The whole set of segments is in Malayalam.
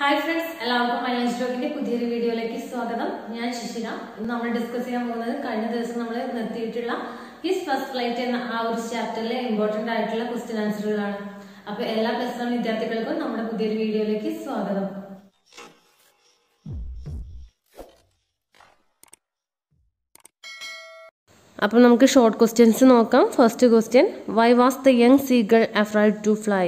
ഹായ് ഫ്രണ്ട്സ് എല്ലാവർക്കും മൈലേജ് ലോഗിന്റെ പുതിയൊരു വീഡിയോയിലേക്ക് സ്വാഗതം ഞാൻ ശിശിര ഇന്ന് നമ്മൾ ഡിസ്കസ് ചെയ്യാൻ പോകുന്നത് കഴിഞ്ഞ ദിവസം നമ്മൾ നിർത്തിയിട്ടുള്ള ഹിസ് ഫസ്റ്റ് ഫ്ലൈറ്റ് എന്ന ആ ഒരു ചാപ്റ്ററിലെ ഇമ്പോർട്ടന്റ് ആയിട്ടുള്ള ക്വസ്റ്റ്യൻ ആൻസറുകളാണ് അപ്പൊ എല്ലാ പ്ലസ് വൺ വിദ്യാർത്ഥികൾക്കും നമ്മുടെ പുതിയൊരു വീഡിയോയിലേക്ക് സ്വാഗതം അപ്പം നമുക്ക് ഷോർട്ട് ക്വസ്റ്റ്യൻസ് നോക്കാം first question why was the young seagull afraid to fly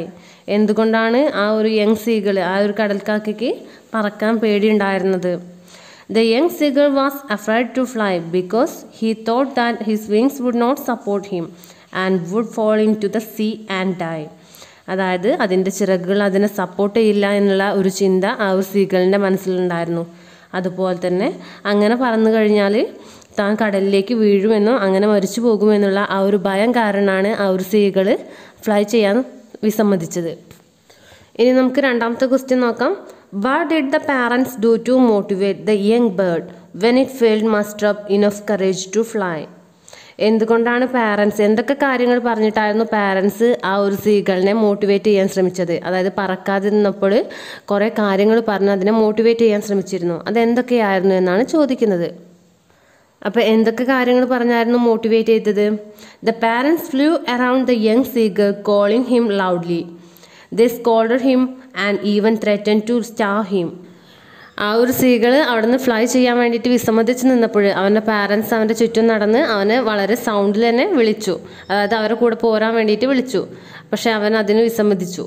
എന്തുകൊണ്ടാണ് ആ ഒരു യങ് സീഗൾ ആ ഒരു കടൽക്കാക്കയ്ക്ക് പറക്കാൻ പേടിയുണ്ടായിരുന്നത് young seagull was afraid to fly because he thought that his wings would not support him and would fall into the sea and die അതായത് അതിൻ്റെ ചിറകുകൾ അതിനെ സപ്പോർട്ട് ചെയ്യില്ല എന്നുള്ള ഒരു ചിന്ത ആ ഒരു സീഗളിൻ്റെ മനസ്സിലുണ്ടായിരുന്നു അതുപോലെ തന്നെ അങ്ങനെ പറന്നു കഴിഞ്ഞാൽ താൻ കടലിലേക്ക് വീഴുമെന്നും അങ്ങനെ മരിച്ചു പോകുമെന്നുള്ള ആ ഒരു ഭയം കാരണമാണ് ആ ഒരു സീകൾ ഫ്ലൈ ചെയ്യാൻ വിസമ്മതിച്ചത് ഇനി നമുക്ക് രണ്ടാമത്തെ ക്വസ്റ്റ്യൻ നോക്കാം what did the parents do to motivate the young bird when it failed muster up enough courage to fly എന്തുകൊണ്ടാണ് പാരൻസ് എന്തൊക്കെ കാര്യങ്ങൾ പറഞ്ഞിട്ടായിരുന്നു പാരൻസ് ആ ഒരു സീകളിനെ മോട്ടിവേറ്റ് ചെയ്യാൻ ശ്രമിച്ചത് അതായത് പറക്കാതിരുന്നപ്പോൾ കുറേ കാര്യങ്ങൾ പറഞ്ഞ് അതിനെ മോട്ടിവേറ്റ് ചെയ്യാൻ ശ്രമിച്ചിരുന്നു അതെന്തൊക്കെയായിരുന്നു എന്നാണ് ചോദിക്കുന്നത് അപ്പോൾ എന്തൊക്കെ കാര്യങ്ങൾ പറഞ്ഞായിരുന്നു മോട്ടിവേറ്റ് ചെയ്തത് the parents flew around the young seagull calling him loudly this scolded him and even threaten to starve him ആ ഒരു സ്ത്രീകൾ നിന്ന് ഫ്ലൈ ചെയ്യാൻ വേണ്ടിയിട്ട് വിസമ്മതിച്ച് നിന്നപ്പോൾ അവൻ്റെ പാരൻസ് അവൻ്റെ ചുറ്റും നടന്ന് അവനെ വളരെ സൗണ്ടിൽ തന്നെ വിളിച്ചു അതായത് അവരെ കൂടെ പോരാൻ വേണ്ടിയിട്ട് വിളിച്ചു പക്ഷേ അവൻ അതിന് വിസമ്മതിച്ചു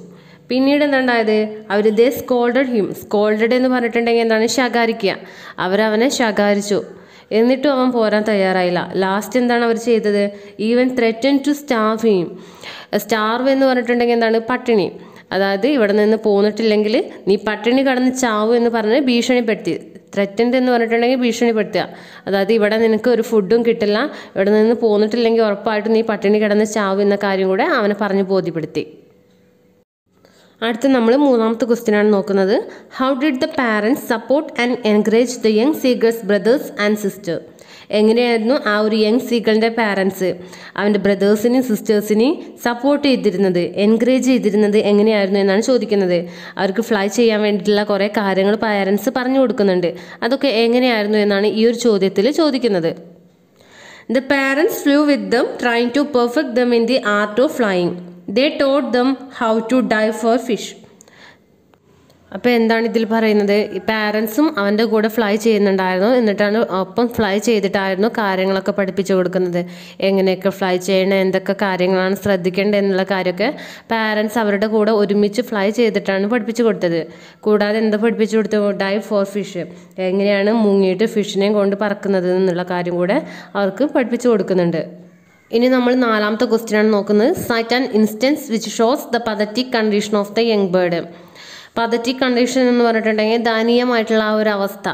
പിന്നീട് എന്താണ്ടായത് അവർ ദേ സ്കോൾഡഡ് ഹിം സ്കോൾഡഡ് എന്ന് പറഞ്ഞിട്ടുണ്ടെങ്കിൽ എന്താണ് ശകാരിക്കുക അവരവനെ ശകാരിച്ചു എന്നിട്ടും അവൻ പോരാൻ തയ്യാറായില്ല ലാസ്റ്റ് എന്താണ് അവർ ചെയ്തത് ഈവൻ ത്രെറ്റൻ ടു സ്റ്റാഫ് ചെയ്യും സ്റ്റാർവ് എന്ന് പറഞ്ഞിട്ടുണ്ടെങ്കിൽ എന്താണ് പട്ടിണി അതായത് ഇവിടെ നിന്ന് പോന്നിട്ടില്ലെങ്കിൽ നീ പട്ടിണി കടന്ന് ചാവും എന്ന് പറഞ്ഞ് ഭീഷണിപ്പെടുത്തി ത്രെറ്റൻഡ് എന്ന് പറഞ്ഞിട്ടുണ്ടെങ്കിൽ ഭീഷണിപ്പെടുത്തുക അതായത് ഇവിടെ നിനക്ക് ഒരു ഫുഡും കിട്ടില്ല ഇവിടെ നിന്ന് പോന്നിട്ടില്ലെങ്കിൽ ഉറപ്പായിട്ടും നീ പട്ടിണി കിടന്ന് ചാവും എന്ന കാര്യം കൂടെ അവനെ പറഞ്ഞ് ബോധ്യപ്പെടുത്തി അടുത്ത നമ്മൾ മൂന്നാമത്തെ ആണ് നോക്കുന്നത് how did the parents support and encourage the young seagull's brothers and sister എങ്ങനെയായിരുന്നു ആ ഒരു യങ് സീഗളിൻ്റെ പാരൻസ് അവൻ്റെ ബ്രദേഴ്സിനെയും സിസ്റ്റേഴ്സിനെയും സപ്പോർട്ട് ചെയ്തിരുന്നത് എൻകറേജ് ചെയ്തിരുന്നത് എങ്ങനെയായിരുന്നു എന്നാണ് ചോദിക്കുന്നത് അവർക്ക് ഫ്ലൈ ചെയ്യാൻ വേണ്ടിയിട്ടുള്ള കുറേ കാര്യങ്ങൾ പാരൻസ് പറഞ്ഞു കൊടുക്കുന്നുണ്ട് അതൊക്കെ എങ്ങനെയായിരുന്നു എന്നാണ് ഈ ഒരു ചോദ്യത്തിൽ ചോദിക്കുന്നത് the parents flew with them trying to perfect them in the art of flying they taught them how to dive for fish അപ്പോൾ എന്താണ് ഇതിൽ പറയുന്നത് പാരൻസും അവൻ്റെ കൂടെ ഫ്ലൈ ചെയ്യുന്നുണ്ടായിരുന്നു എന്നിട്ടാണ് ഒപ്പം ഫ്ലൈ ചെയ്തിട്ടായിരുന്നു കാര്യങ്ങളൊക്കെ പഠിപ്പിച്ചു കൊടുക്കുന്നത് എങ്ങനെയൊക്കെ ഫ്ലൈ ചെയ്യണം എന്തൊക്കെ കാര്യങ്ങളാണ് ശ്രദ്ധിക്കേണ്ടത് എന്നുള്ള കാര്യമൊക്കെ പാരൻസ് അവരുടെ കൂടെ ഒരുമിച്ച് ഫ്ലൈ ചെയ്തിട്ടാണ് പഠിപ്പിച്ചു കൊടുത്തത് കൂടാതെ എന്താ പഠിപ്പിച്ചു കൊടുത്തു ഡൈ ഫോർ ഫിഷ് എങ്ങനെയാണ് മുങ്ങിയിട്ട് ഫിഷിനെയും കൊണ്ട് പറക്കുന്നത് എന്നുള്ള കാര്യം കൂടെ അവർക്ക് പഠിപ്പിച്ചു കൊടുക്കുന്നുണ്ട് ഇനി നമ്മൾ നാലാമത്തെ ക്വസ്റ്റ്യൻ ആണ് നോക്കുന്നത് cite and instance which shows the pathetic condition of the young bird pathetic condition എന്ന് പറഞ്ഞിട്ടുണ്ടെങ്കിൽ ദയനീയമായിട്ടുള്ള ആ ഒരു അവസ്ഥ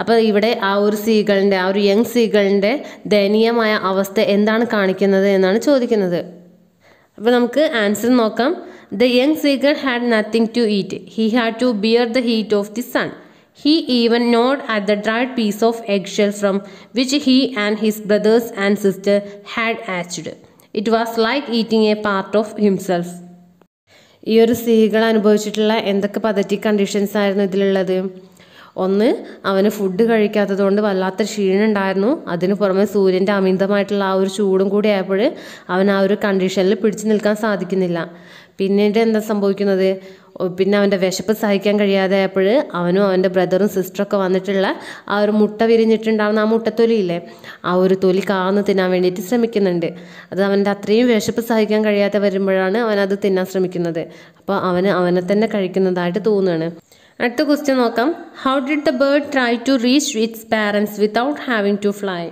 അപ്പോൾ ഇവിടെ ആ ഒരു സീകളിൻ്റെ ആ ഒരു യങ് സീകളിൻ്റെ ദയനീയമായ അവസ്ഥ എന്താണ് കാണിക്കുന്നത് എന്നാണ് ചോദിക്കുന്നത് അപ്പോൾ നമുക്ക് ആൻസർ നോക്കാം the young seagull had nothing to eat he had to bear the heat of the sun He even gnawed at the dried piece of eggshell from which he and his brothers and sister had hatched it was like eating a part of himself ഈ ഒരു സ്ത്രീകൾ അനുഭവിച്ചിട്ടുള്ള എന്തൊക്കെ പതറ്റി കണ്ടീഷൻസ് ആയിരുന്നു ഇതിലുള്ളത് ഒന്ന് അവന് ഫുഡ് കഴിക്കാത്തത് കൊണ്ട് വല്ലാത്ത ക്ഷീണം ഉണ്ടായിരുന്നു അതിന് പുറമെ സൂര്യൻ്റെ അമിതമായിട്ടുള്ള ആ ഒരു ചൂടും കൂടി ആയപ്പോൾ അവൻ ആ ഒരു കണ്ടീഷനിൽ പിടിച്ചു നിൽക്കാൻ സാധിക്കുന്നില്ല പിന്നീട് എന്താ സംഭവിക്കുന്നത് പിന്നെ അവൻ്റെ വിശപ്പ് സഹിക്കാൻ കഴിയാതെ ആയപ്പോൾ അവനും അവൻ്റെ ബ്രദറും സിസ്റ്ററൊക്കെ വന്നിട്ടുള്ള ആ ഒരു മുട്ട വിരിഞ്ഞിട്ടുണ്ടാകുന്ന ആ മുട്ടത്തൊലിയില്ലേ ആ ഒരു തൊലി കാന്ന് തിന്നാൻ വേണ്ടിയിട്ട് ശ്രമിക്കുന്നുണ്ട് അത് അവൻ്റെ അത്രയും വിശപ്പ് സഹിക്കാൻ കഴിയാതെ വരുമ്പോഴാണ് അവനത് തിന്നാൻ ശ്രമിക്കുന്നത് അപ്പോൾ അവന് അവനെ തന്നെ കഴിക്കുന്നതായിട്ട് തോന്നുകയാണ് അടുത്ത ക്വസ്റ്റ്യൻ നോക്കാം how did the bird try to reach its parents without having to fly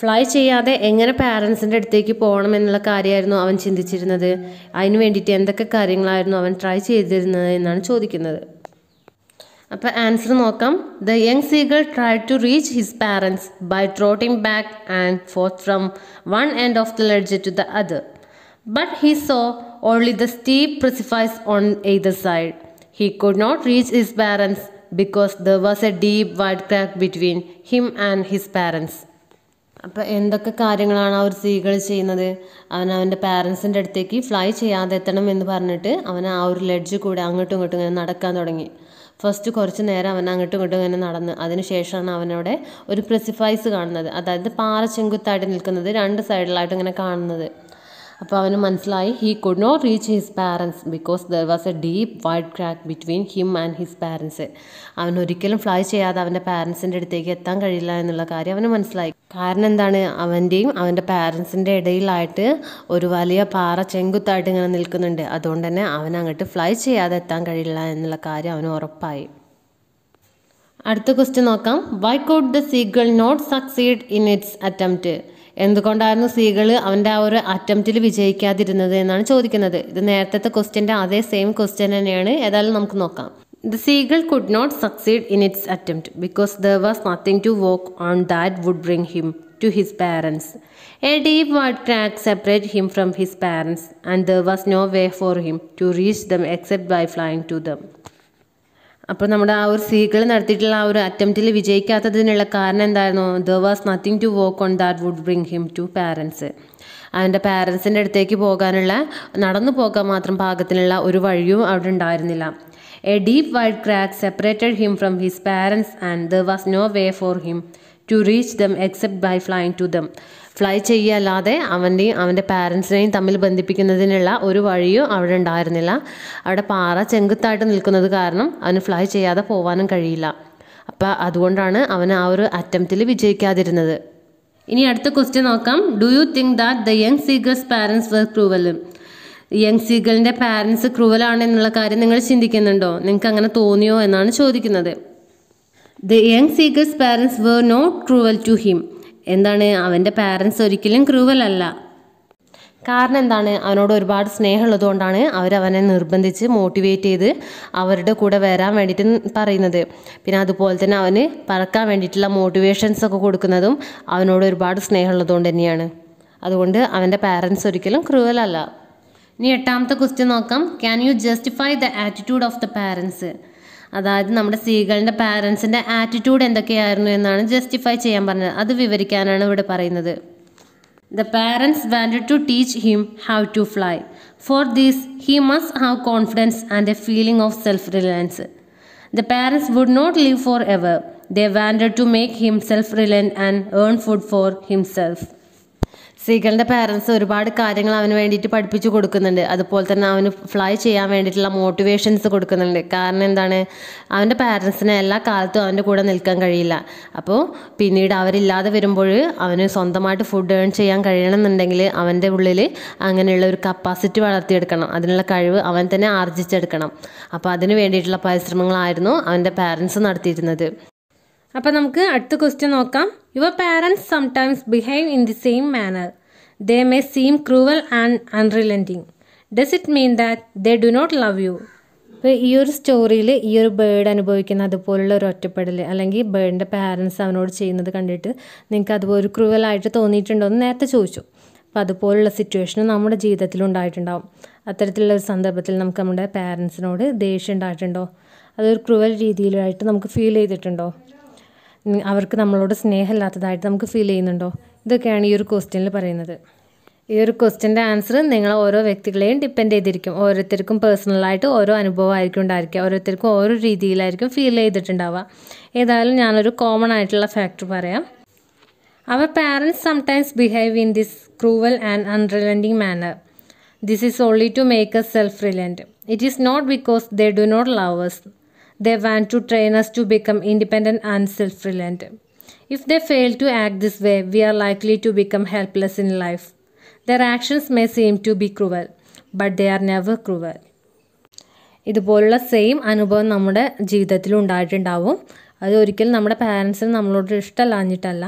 fly ചെയ്യാതെ എങ്ങനെ പാരൻസിൻ്റെ അടുത്തേക്ക് പോകണം എന്നുള്ള കാര്യമായിരുന്നു അവൻ ചിന്തിച്ചിരുന്നത് അതിന് വേണ്ടിയിട്ട് എന്തൊക്കെ കാര്യങ്ങളായിരുന്നു അവൻ ട്രൈ ചെയ്തിരുന്നത് എന്നാണ് ചോദിക്കുന്നത് അപ്പോൾ ആൻസർ നോക്കാം the young seagull try to reach his parents by trotting back and forth from one end of the ledge to the other but he saw only the steep precipice on the side he could not reach his parents because the was a deep wide crack between him and his parents അപ്പോൾ എന്തൊക്കെ കാര്യങ്ങളാണ് ആ ഒരു സ്ത്രീകൾ ചെയ്യുന്നത് അവൻ അവൻ്റെ പാരൻസിൻ്റെ അടുത്തേക്ക് ഫ്ലൈ ചെയ്യാതെ എത്തണം എന്ന് പറഞ്ഞിട്ട് അവൻ ആ ഒരു ലെഡ്ജ് കൂടെ അങ്ങോട്ടും ഇങ്ങോട്ടും ഇങ്ങനെ നടക്കാൻ തുടങ്ങി ഫസ്റ്റ് കുറച്ച് നേരം അവൻ അങ്ങോട്ടും ഇങ്ങോട്ടും ഇങ്ങനെ നടന്ന് ശേഷമാണ് അവനവിടെ ഒരു പ്രിസിഫൈസ് കാണുന്നത് അതായത് പാറ ചെങ്കുത്തായിട്ട് നിൽക്കുന്നത് രണ്ട് സൈഡിലായിട്ട് ഇങ്ങനെ കാണുന്നത് അപ്പോൾ അവന് മനസ്സിലായി he could not reach his parents because there was a deep wide crack between him and his parents അവൻ ഒരിക്കലും ഫ്ലൈ ചെയ്യാതെ അവൻ്റെ പാരൻസിൻ്റെ അടുത്തേക്ക് എത്താൻ കഴിയില്ല എന്നുള്ള കാര്യം അവന് മനസ്സിലായി കാരണം എന്താണ് അവൻ്റെയും അവൻ്റെ പാരൻസിൻ്റെ ഇടയിലായിട്ട് ഒരു വലിയ പാറ ചെങ്കുത്തായിട്ട് ഇങ്ങനെ നിൽക്കുന്നുണ്ട് അതുകൊണ്ട് തന്നെ അവൻ അങ്ങോട്ട് ഫ്ലൈ ചെയ്യാതെ എത്താൻ കഴിയില്ല എന്നുള്ള കാര്യം അവന് ഉറപ്പായി അടുത്ത ക്വസ്റ്റ്യൻ നോക്കാം why could the seagull not succeed in its attempt എന്തുകൊണ്ടായിരുന്നു സീഗൾ അവൻ്റെ ആ ഒരു അറ്റംപ്റ്റിൽ വിജയിക്കാതിരുന്നത് എന്നാണ് ചോദിക്കുന്നത് ഇത് നേരത്തെ ക്വസ്റ്റ്യൻ്റെ അതേ സെയിം ക്വസ്റ്റ്യൻ തന്നെയാണ് ഏതായാലും നമുക്ക് നോക്കാം The seagull could not succeed in its attempt because there was nothing to walk on that would bring him to his parents. A deep mud crack separated him from his parents, and there was no way for him to reach them except by flying to them. അപ്പോൾ നമ്മുടെ ആ ഒരു സീക്കൾ നടത്തിയിട്ടുള്ള ആ ഒരു അറ്റംപ്റ്റിൽ വിജയിക്കാത്തതിനുള്ള കാരണം എന്തായിരുന്നു the was nothing to walk on that would bring him to parents അവൻ്റെ പാരൻസിൻ്റെ അടുത്തേക്ക് പോകാനുള്ള നടന്നു പോകാൻ മാത്രം പാകത്തിനുള്ള ഒരു വഴിയും അവിടെ ഉണ്ടായിരുന്നില്ല a deep wide crack separated him from his parents and the was no way for him to reach them except by flying to them fly ചെയ്യല്ലാതെ അവൻ്റെയും അവൻ്റെ പാരൻസിനെയും തമ്മിൽ ബന്ധിപ്പിക്കുന്നതിനുള്ള ഒരു വഴിയോ അവിടെ ഉണ്ടായിരുന്നില്ല അവിടെ പാറ ചെങ്കുത്തായിട്ട് നിൽക്കുന്നത് കാരണം അവന് ഫ്ലൈ ചെയ്യാതെ പോകാനും കഴിയില്ല അപ്പോൾ അതുകൊണ്ടാണ് അവൻ ആ ഒരു അറ്റംപ്റ്റിൽ വിജയിക്കാതിരുന്നത് ഇനി അടുത്ത ക്വസ്റ്റ്യൻ നോക്കാം do you think that the young seagull's parents were cruel young സീഗിളിൻ്റെ പാരൻസ് ക്രൂവലാണ് എന്നുള്ള കാര്യം നിങ്ങൾ ചിന്തിക്കുന്നുണ്ടോ നിങ്ങൾക്ക് അങ്ങനെ തോന്നിയോ എന്നാണ് ചോദിക്കുന്നത് the young seagull's parents were not cruel to him എന്താണ് അവൻ്റെ പാരൻസ് ഒരിക്കലും ക്രൂവൽ അല്ല കാരണം എന്താണ് അവനോട് ഒരുപാട് സ്നേഹമുള്ളതുകൊണ്ടാണ് അവരവനെ നിർബന്ധിച്ച് മോട്ടിവേറ്റ് ചെയ്ത് അവരുടെ കൂടെ വരാൻ വേണ്ടിയിട്ട് പറയുന്നത് പിന്നെ അതുപോലെ തന്നെ അവന് പറക്കാൻ വേണ്ടിയിട്ടുള്ള മോട്ടിവേഷൻസ് ഒക്കെ കൊടുക്കുന്നതും അവനോട് ഒരുപാട് സ്നേഹമുള്ളതുകൊണ്ട് തന്നെയാണ് അതുകൊണ്ട് അവൻ്റെ പാരൻസ് ഒരിക്കലും ക്രൂവൽ അല്ല ഇനി എട്ടാമത്തെ ക്വസ്റ്റ്യൻ നോക്കാം can you justify the attitude of the parents അതായത് നമ്മുടെ സ്ത്രീകളുടെ പാരൻസിൻ്റെ ആറ്റിറ്റ്യൂഡ് എന്തൊക്കെയായിരുന്നു എന്നാണ് ജസ്റ്റിഫൈ ചെയ്യാൻ പറഞ്ഞത് അത് വിവരിക്കാനാണ് ഇവിടെ പറയുന്നത് the parents wanted to teach him how to fly for these he must have confidence and a feeling of self reliance the parents would not leave forever they wanted to make him self reliant and earn food for himself ശ്രീകളുടെ പാരൻസ് ഒരുപാട് കാര്യങ്ങൾ അവന് വേണ്ടിയിട്ട് പഠിപ്പിച്ചു കൊടുക്കുന്നുണ്ട് അതുപോലെ തന്നെ അവന് ഫ്ലൈ ചെയ്യാൻ വേണ്ടിയിട്ടുള്ള മോട്ടിവേഷൻസ് കൊടുക്കുന്നുണ്ട് കാരണം എന്താണ് അവൻ്റെ പാരൻസിനെ എല്ലാ കാലത്തും അവൻ്റെ കൂടെ നിൽക്കാൻ കഴിയില്ല അപ്പോൾ പിന്നീട് അവരില്ലാതെ വരുമ്പോൾ അവന് സ്വന്തമായിട്ട് ഫുഡ് ഏൺ ചെയ്യാൻ കഴിയണമെന്നുണ്ടെങ്കിൽ അവൻ്റെ ഉള്ളിൽ അങ്ങനെയുള്ള ഒരു കപ്പാസിറ്റി വളർത്തിയെടുക്കണം അതിനുള്ള കഴിവ് അവൻ തന്നെ ആർജിച്ചെടുക്കണം അപ്പോൾ അതിന് വേണ്ടിയിട്ടുള്ള പരിശ്രമങ്ങളായിരുന്നു അവൻ്റെ പാരൻസ് നടത്തിയിരുന്നത് അപ്പോൾ നമുക്ക് അടുത്ത ക്വസ്റ്റ്യൻ നോക്കാം your parents sometimes behave in the same manner They may seem cruel and unrelenting. Does it mean that they do not love you? ഇപ്പോൾ ഈ ഒരു സ്റ്റോറിയിൽ ഈ ഒരു ബേർഡ് അനുഭവിക്കുന്ന അതുപോലുള്ള ഒരു ഒറ്റപ്പെടൽ അല്ലെങ്കിൽ ബേർഡിൻ്റെ പാരൻസ് അവനോട് ചെയ്യുന്നത് കണ്ടിട്ട് നിങ്ങൾക്ക് അതുപോലെ ഒരു ക്രൂവലായിട്ട് തോന്നിയിട്ടുണ്ടോ എന്ന് നേരത്തെ ചോദിച്ചു അപ്പോൾ അതുപോലുള്ള സിറ്റുവേഷൻ നമ്മുടെ ജീവിതത്തിൽ ഉണ്ടായിട്ടുണ്ടാവും അത്തരത്തിലുള്ള ഒരു സന്ദർഭത്തിൽ നമുക്ക് നമ്മുടെ പാരൻസിനോട് ദേഷ്യം ഉണ്ടായിട്ടുണ്ടോ അതൊരു ക്രൂവൽ രീതിയിലായിട്ട് നമുക്ക് ഫീൽ ചെയ്തിട്ടുണ്ടോ അവർക്ക് നമ്മളോട് സ്നേഹമില്ലാത്തതായിട്ട് നമുക്ക് ഫീൽ ചെയ്യുന്നുണ്ടോ ഇതൊക്കെയാണ് ഈ ഒരു ക്വസ്റ്റ്യനിൽ പറയുന്നത് ഈ ഒരു ക്വസ്റ്റ്യൻ്റെ ആൻസർ നിങ്ങൾ ഓരോ വ്യക്തികളെയും ഡിപ്പെൻഡ് ചെയ്തിരിക്കും ഓരോരുത്തർക്കും പേഴ്സണലായിട്ട് ഓരോ അനുഭവമായിരിക്കും ഉണ്ടായിരിക്കുക ഓരോരുത്തർക്കും ഓരോ രീതിയിലായിരിക്കും ഫീൽ ചെയ്തിട്ടുണ്ടാവുക ഏതായാലും ഞാനൊരു കോമൺ ആയിട്ടുള്ള ഫാക്ടർ പറയാം അവർ parents sometimes behave in this cruel and unrelenting manner this is only to make a self reliant it is not because they do not love us they want to train to become independent and self reliant if they fail to act this way we are likely to become helpless in life their actions may seem to be cruel but they are never cruel ഇതുപോലുള്ള സെയിം അനുഭവം നമ്മുടെ ജീവിതത്തിൽ ഉണ്ടായിട്ടുണ്ടാവും അത് ഒരിക്കലും നമ്മുടെ പാരൻസിന് നമ്മളോട് ഇഷ്ടമല്ലാഞ്ഞിട്ടല്ല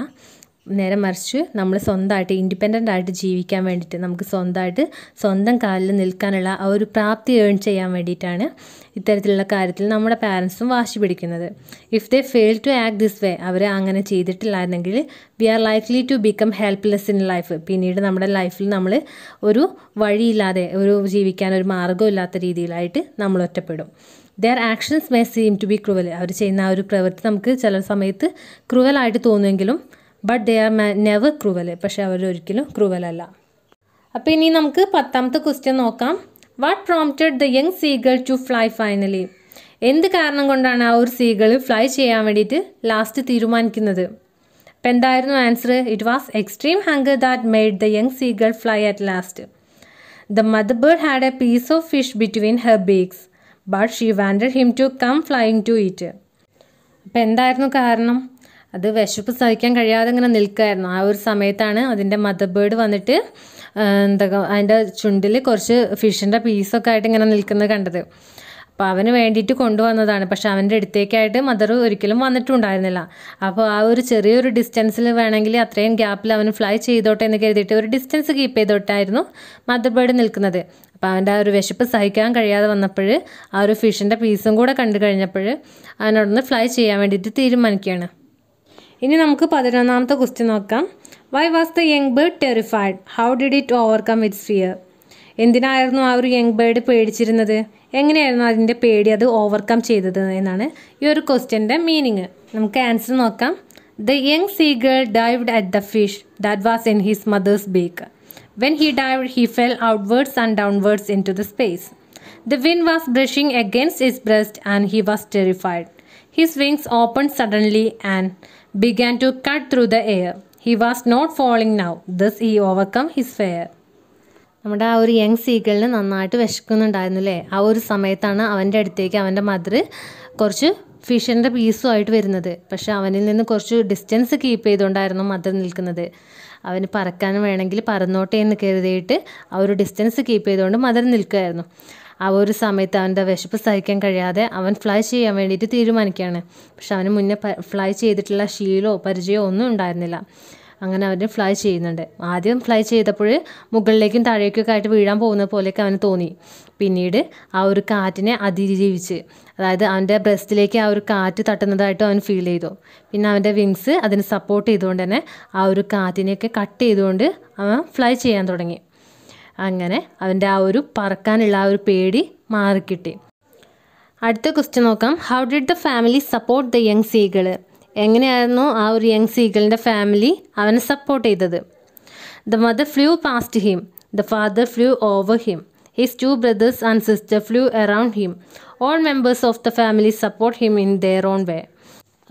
നേരെ മറിച്ച് നമ്മൾ സ്വന്തമായിട്ട് ഇൻഡിപെൻഡൻ്റ് ആയിട്ട് ജീവിക്കാൻ വേണ്ടിയിട്ട് നമുക്ക് സ്വന്തമായിട്ട് സ്വന്തം കാലിൽ നിൽക്കാനുള്ള ആ ഒരു പ്രാപ്തി ഏൺ ചെയ്യാൻ വേണ്ടിയിട്ടാണ് ഇത്തരത്തിലുള്ള കാര്യത്തിൽ നമ്മുടെ പാരൻസും വാശി പിടിക്കുന്നത് if they fail to act this way അവർ അങ്ങനെ ചെയ്തിട്ടില്ലായിരുന്നെങ്കിൽ we are likely to become helpless in life പിന്നീട് നമ്മുടെ ലൈഫിൽ നമ്മൾ ഒരു വഴിയില്ലാതെ ഒരു ജീവിക്കാൻ ഒരു മാർഗ്ഗമില്ലാത്ത രീതിയിലായിട്ട് നമ്മൾ ഒറ്റപ്പെടും their actions may seem to be cruel അവർ ചെയ്യുന്ന ആ ഒരു പ്രവൃത്തി നമുക്ക് ചില സമയത്ത് ക്രൂവലായിട്ട് തോന്നുമെങ്കിലും but they are never cruel പക്ഷേ അവരൊരിക്കലും ക്രൂവലല്ല അപ്പോൾ ഇനി നമുക്ക് പത്താമത്തെ ക്വസ്റ്റ്യൻ നോക്കാം what prompted the young seagull to fly finally എന്ത് കാരണം കൊണ്ടാണ് ആ ഒരു സീഗൾ ഫ്ലൈ ചെയ്യാൻ വേണ്ടിയിട്ട് ലാസ്റ്റ് തീരുമാനിക്കുന്നത് അപ്പം എന്തായിരുന്നു answer it was extreme hunger that made the young seagull fly at last the mother bird had a piece of fish between her beaks but she wanted him to come flying to it അപ്പം എന്തായിരുന്നു കാരണം അത് വിശപ്പ് സഹിക്കാൻ കഴിയാതെ ഇങ്ങനെ നിൽക്കുകയായിരുന്നു ആ ഒരു സമയത്താണ് അതിൻ്റെ മദർ ബേർഡ് വന്നിട്ട് എന്താ അതിൻ്റെ ചുണ്ടിൽ കുറച്ച് ഫിഷിൻ്റെ പീസൊക്കെ ആയിട്ട് ഇങ്ങനെ നിൽക്കുന്നത് കണ്ടത് അപ്പോൾ അവന് വേണ്ടിയിട്ട് കൊണ്ടുവന്നതാണ് പക്ഷെ അവൻ്റെ അടുത്തേക്കായിട്ട് മദർ ഒരിക്കലും വന്നിട്ടുണ്ടായിരുന്നില്ല അപ്പോൾ ആ ഒരു ചെറിയൊരു ഡിസ്റ്റൻസിൽ വേണമെങ്കിൽ അത്രയും ഗ്യാപ്പിൽ അവന് ഫ്ലൈ ചെയ്തോട്ടെ എന്ന് കരുതിയിട്ട് ഒരു ഡിസ്റ്റൻസ് കീപ്പ് ചെയ്തോട്ടായിരുന്നു മദർ ബേർഡ് നിൽക്കുന്നത് അപ്പോൾ അവൻ്റെ ആ ഒരു വിശപ്പ് സഹിക്കാൻ കഴിയാതെ വന്നപ്പോൾ ആ ഒരു ഫിഷിൻ്റെ പീസും കൂടെ കണ്ടു കഴിഞ്ഞപ്പോൾ അവനോടൊന്ന് ഫ്ലൈ ചെയ്യാൻ വേണ്ടിയിട്ട് തീരുമാനിക്കുകയാണ് ഇനി നമുക്ക് പതിനൊന്നാമത്തെ ക്വസ്റ്റ്യൻ നോക്കാം why was the young bird terrified how did it overcome its fear എന്തിനായിരുന്നു ആ ഒരു യങ് ബേർഡ് പേടിച്ചിരുന്നത് എങ്ങനെയായിരുന്നു അതിൻ്റെ പേടി അത് ഓവർകം ചെയ്തത് എന്നാണ് ഈ ഒരു ക്വസ്റ്റ്യൻ്റെ മീനിങ് നമുക്ക് ആൻസർ നോക്കാം the young സീഗേൾ dived at the fish that was in his mothers bake when he dived he fell outwards and downwards in into the space the win was brushing against his breast and he was terrified his wings open suddenly and began to cut through the air. He was not falling now. Thus he overcome his fear. നമ്മുടെ ആ ഒരു യങ് സീഗലിന് നന്നായിട്ട് വിശക്കുന്നുണ്ടായിരുന്നു അല്ലേ ആ ഒരു സമയത്താണ് അവൻ്റെ അടുത്തേക്ക് അവൻ്റെ മദർ കുറച്ച് ഫിഷിൻ്റെ പീസുമായിട്ട് വരുന്നത് പക്ഷെ അവനിൽ നിന്ന് കുറച്ച് ഡിസ്റ്റൻസ് കീപ്പ് ചെയ്തുകൊണ്ടായിരുന്നു മദർ നിൽക്കുന്നത് അവന് പറക്കാൻ വേണമെങ്കിൽ പറന്നോട്ടെ എന്ന് കരുതിയിട്ട് ആ ഒരു ഡിസ്റ്റൻസ് കീപ്പ് ചെയ്തുകൊണ്ട് മദർ നിൽക്കുകയായിരുന്നു ആ ഒരു സമയത്ത് അവൻ്റെ വിശപ്പ് സഹിക്കാൻ കഴിയാതെ അവൻ ഫ്ലൈ ചെയ്യാൻ വേണ്ടിയിട്ട് തീരുമാനിക്കുകയാണ് പക്ഷെ അവന് മുന്നേ ഫ്ലൈ ചെയ്തിട്ടുള്ള ശീലോ പരിചയമോ ഒന്നും ഉണ്ടായിരുന്നില്ല അങ്ങനെ അവൻ ഫ്ലൈ ചെയ്യുന്നുണ്ട് ആദ്യം ഫ്ലൈ ചെയ്തപ്പോൾ മുകളിലേക്കും താഴേക്കൊക്കെ ആയിട്ട് വീഴാൻ പോകുന്ന പോലെയൊക്കെ അവന് തോന്നി പിന്നീട് ആ ഒരു കാറ്റിനെ അതിജീവിച്ച് അതായത് അവൻ്റെ ബ്രസ്റ്റിലേക്ക് ആ ഒരു കാറ്റ് തട്ടുന്നതായിട്ട് അവൻ ഫീൽ ചെയ്തു പിന്നെ അവൻ്റെ വിങ്സ് അതിന് സപ്പോർട്ട് ചെയ്തുകൊണ്ട് തന്നെ ആ ഒരു കാറ്റിനെയൊക്കെ കട്ട് ചെയ്തുകൊണ്ട് അവൻ ഫ്ലൈ ചെയ്യാൻ തുടങ്ങി അങ്ങനെ അവൻ്റെ ആ ഒരു പറക്കാനുള്ള ആ ഒരു പേടി മാറിക്കിട്ടി അടുത്ത ക്വസ്റ്റ്യൻ നോക്കാം how did the family support the young seagull എങ്ങനെയായിരുന്നു ആ ഒരു യങ് സീഗിളിൻ്റെ ഫാമിലി അവനെ സപ്പോർട്ട് ചെയ്തത് the mother flew past him the father flew over him his two brothers and sister flew around him all members of the family support him in their own way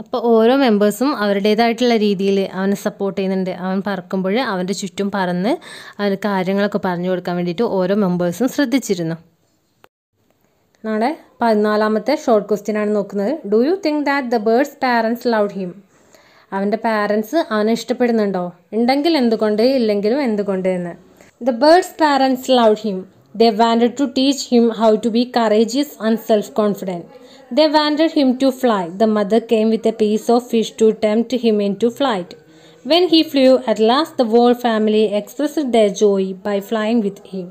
അപ്പോൾ ഓരോ മെമ്പേഴ്സും അവരുടേതായിട്ടുള്ള രീതിയിൽ അവനെ സപ്പോർട്ട് ചെയ്യുന്നുണ്ട് അവൻ പറക്കുമ്പോൾ അവൻ്റെ ചുറ്റും പറന്ന് അവന് കാര്യങ്ങളൊക്കെ പറഞ്ഞു കൊടുക്കാൻ വേണ്ടിയിട്ട് ഓരോ മെമ്പേഴ്സും ശ്രദ്ധിച്ചിരുന്നു നാളെ പതിനാലാമത്തെ ഷോർട്ട് ക്വസ്റ്റ്യൻ ആണ് നോക്കുന്നത് do you think that the bird's parents love him അവൻ്റെ പാരൻസ് അവനെ ഇഷ്ടപ്പെടുന്നുണ്ടോ ഉണ്ടെങ്കിൽ എന്തുകൊണ്ട് ഇല്ലെങ്കിലും എന്തുകൊണ്ട് എന്ന് the bird's parents love him the wanted to teach him how to be courageous and self confident They wanted him to fly. The mother came with a piece of fish to tempt him into flight. When he flew, at last the whole family expressed their joy by flying with him.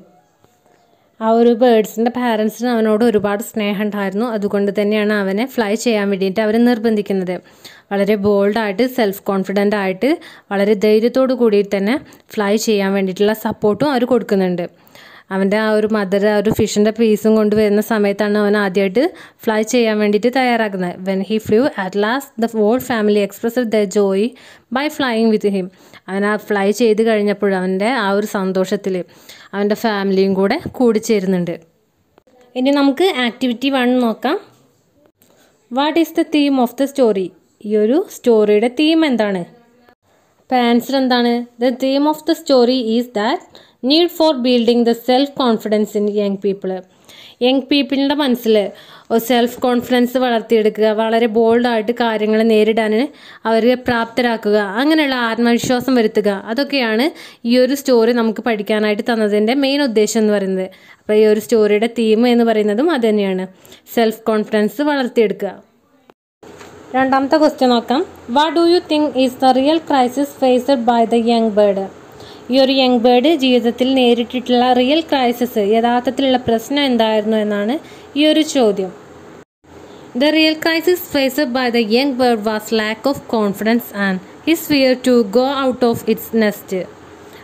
ആ ഒരു ബേഡ്സിൻ്റെ പാരൻസിന് അവനോട് ഒരുപാട് സ്നേഹം ഉണ്ടായിരുന്നു അതുകൊണ്ട് തന്നെയാണ് അവനെ ഫ്ലൈ ചെയ്യാൻ വേണ്ടിയിട്ട് അവരെ നിർബന്ധിക്കുന്നത് വളരെ ബോൾഡായിട്ട് സെൽഫ് കോൺഫിഡൻ്റ് ആയിട്ട് വളരെ ധൈര്യത്തോടു കൂടി തന്നെ ഫ്ലൈ ചെയ്യാൻ വേണ്ടിയിട്ടുള്ള സപ്പോർട്ടും അവർ കൊടുക്കുന്നുണ്ട് അവൻ്റെ ആ ഒരു മദർ ആ ഒരു ഫിഷിൻ്റെ പീസും കൊണ്ട് വരുന്ന സമയത്താണ് അവൻ ആദ്യമായിട്ട് ഫ്ലൈ ചെയ്യാൻ വേണ്ടിയിട്ട് തയ്യാറാക്കുന്നത് when he flew at last the whole family express the joy by flying with him അവൻ ആ ഫ്ലൈ ചെയ്ത് കഴിഞ്ഞപ്പോൾ അവൻ്റെ ആ ഒരു സന്തോഷത്തിൽ അവൻ്റെ ഫാമിലിയും കൂടെ കൂടിച്ചേരുന്നുണ്ട് ഇനി നമുക്ക് ആക്ടിവിറ്റി വൺ നോക്കാം what is the theme of the story ഈ ഒരു സ്റ്റോറിയുടെ തീം എന്താണ് അപ്പോൾ ആൻസർ എന്താണ് the theme of the story is that need for building the self confidence in young people young പീപ്പിളിൻ്റെ മനസ്സിൽ സെൽഫ് കോൺഫിഡൻസ് വളർത്തിയെടുക്കുക വളരെ ബോൾഡായിട്ട് കാര്യങ്ങൾ നേരിടാൻ അവരെ പ്രാപ്തരാക്കുക അങ്ങനെയുള്ള ആത്മവിശ്വാസം വരുത്തുക അതൊക്കെയാണ് ഈ ഒരു സ്റ്റോറി നമുക്ക് പഠിക്കാനായിട്ട് തന്നതിൻ്റെ മെയിൻ ഉദ്ദേശം എന്ന് പറയുന്നത് അപ്പോൾ ഈ ഒരു സ്റ്റോറിയുടെ തീം എന്ന് പറയുന്നതും തന്നെയാണ് സെൽഫ് കോൺഫിഡൻസ് വളർത്തിയെടുക്കുക രണ്ടാമത്തെ ക്വസ്റ്റ്യൻ നോക്കാം what do you think is the real crisis faced by the young bird ഈ ഒരു യങ് ബേർഡ് ജീവിതത്തിൽ നേരിട്ടിട്ടുള്ള റിയൽ ക്രൈസിസ് യഥാർത്ഥത്തിലുള്ള പ്രശ്നം എന്തായിരുന്നു എന്നാണ് ഈ ഒരു ചോദ്യം the real crisis faced by the young bird was lack of confidence and his fear to go out of its nest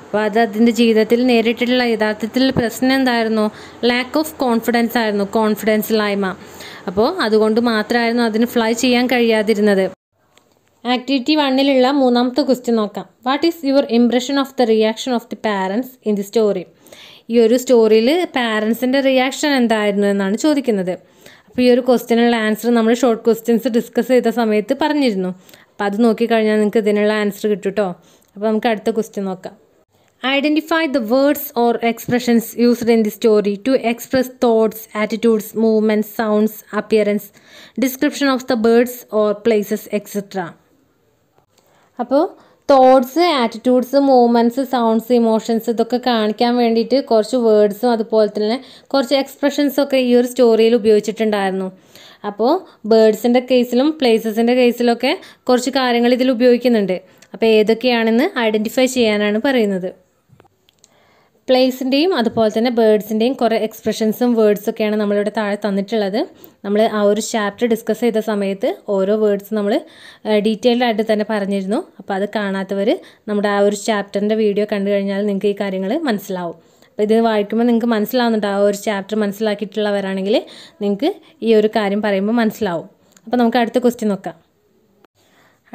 അപ്പോൾ അത് അതിൻ്റെ ജീവിതത്തിൽ നേരിട്ടിട്ടുള്ള യഥാർത്ഥത്തിൽ പ്രശ്നം എന്തായിരുന്നു ലാക്ക് ഓഫ് കോൺഫിഡൻസ് ആയിരുന്നു കോൺഫിഡൻസ് ഇല്ലായ്മ അപ്പോൾ അതുകൊണ്ട് മാത്രമായിരുന്നു അതിന് ഫ്ലൈ ചെയ്യാൻ കഴിയാതിരുന്നത് ആക്ടിവിറ്റി വണ്ണിലുള്ള മൂന്നാമത്തെ ക്വസ്റ്റ്യൻ നോക്കാം what is your impression of the reaction of the parents in the story ഈ ഒരു സ്റ്റോറിയിൽ പാരൻസിൻ്റെ റിയാക്ഷൻ എന്തായിരുന്നു എന്നാണ് ചോദിക്കുന്നത് അപ്പോൾ ഈ ഒരു ക്വസ്റ്റ്യനുള്ള ആൻസർ നമ്മൾ ഷോർട്ട് ക്വസ്റ്റ്യൻസ് ഡിസ്കസ് ചെയ്ത സമയത്ത് പറഞ്ഞിരുന്നു അപ്പോൾ അത് നോക്കിക്കഴിഞ്ഞാൽ നിങ്ങൾക്ക് ഇതിനുള്ള ആൻസർ കിട്ടും കേട്ടോ അപ്പോൾ നമുക്ക് അടുത്ത ക്വസ്റ്റ്യൻ നോക്കാം identify the words or expressions used in the story to express thoughts attitudes movements sounds appearance description of the birds or places etcetera അപ്പോൾ thoughts attitudes movements sounds emotions ഇതൊക്കെ കാണിക്കാൻ വേണ്ടിയിട്ട് കുറച്ച് വേർഡ്സും അതുപോലെ തന്നെ കുറച്ച് എക്സ്പ്രഷൻസൊക്കെ ഈ ഒരു സ്റ്റോറിയിൽ ഉപയോഗിച്ചിട്ടുണ്ടായിരുന്നു അപ്പോൾ ബേർഡ്സിൻ്റെ കേസിലും പ്ലേസസിൻ്റെ കേസിലൊക്കെ കുറച്ച് കാര്യങ്ങൾ ഇതിൽ ഉപയോഗിക്കുന്നുണ്ട് അപ്പോൾ ഏതൊക്കെയാണെന്ന് ഐഡൻറ്റിഫൈ ചെയ്യാനാണ് പറയുന്നത് പ്ലേസിൻ്റെയും അതുപോലെ തന്നെ ബേർഡ്സിൻ്റെയും കുറേ എക്സ്പ്രഷൻസും വേർഡ്സൊക്കെയാണ് നമ്മളിവിടെ താഴെ തന്നിട്ടുള്ളത് നമ്മൾ ആ ഒരു ചാപ്റ്റർ ഡിസ്കസ് ചെയ്ത സമയത്ത് ഓരോ വേർഡ്സ് നമ്മൾ ഡീറ്റെയിൽഡ് ആയിട്ട് തന്നെ പറഞ്ഞിരുന്നു അപ്പോൾ അത് കാണാത്തവർ നമ്മുടെ ആ ഒരു ചാപ്റ്ററിൻ്റെ വീഡിയോ കണ്ടു കഴിഞ്ഞാൽ നിങ്ങൾക്ക് ഈ കാര്യങ്ങൾ മനസ്സിലാവും അപ്പോൾ ഇത് വായിക്കുമ്പോൾ നിങ്ങൾക്ക് മനസ്സിലാവുന്നുണ്ട് ആ ഒരു ചാപ്റ്റർ മനസ്സിലാക്കിയിട്ടുള്ളവരാണെങ്കിൽ നിങ്ങൾക്ക് ഈ ഒരു കാര്യം പറയുമ്പോൾ മനസ്സിലാവും അപ്പോൾ നമുക്ക് അടുത്ത ക്വസ്റ്റ്യൻ നോക്കാം